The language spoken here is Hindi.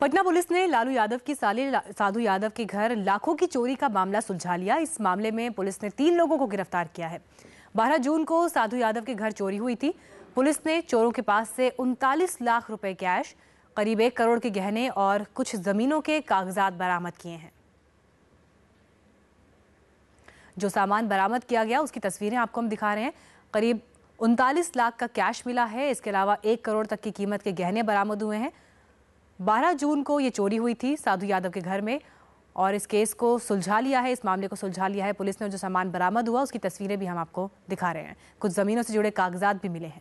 पटना पुलिस ने लालू यादव की साली साधु यादव के घर लाखों की चोरी का मामला सुलझा लिया इस मामले में पुलिस ने तीन लोगों को गिरफ्तार किया है 12 जून को साधु यादव के घर चोरी हुई थी पुलिस ने चोरों के पास से उनतालीस लाख रुपए कैश करीब एक करोड़ के गहने और कुछ जमीनों के कागजात बरामद किए हैं जो सामान बरामद किया गया उसकी तस्वीरें आपको हम दिखा रहे हैं करीब उनतालीस लाख का कैश मिला है इसके अलावा एक करोड़ तक की कीमत के गहने बरामद हुए हैं 12 जून को ये चोरी हुई थी साधु यादव के घर में और इस केस को सुलझा लिया है इस मामले को सुलझा लिया है पुलिस ने जो सामान बरामद हुआ उसकी तस्वीरें भी हम आपको दिखा रहे हैं कुछ ज़मीनों से जुड़े कागजात भी मिले हैं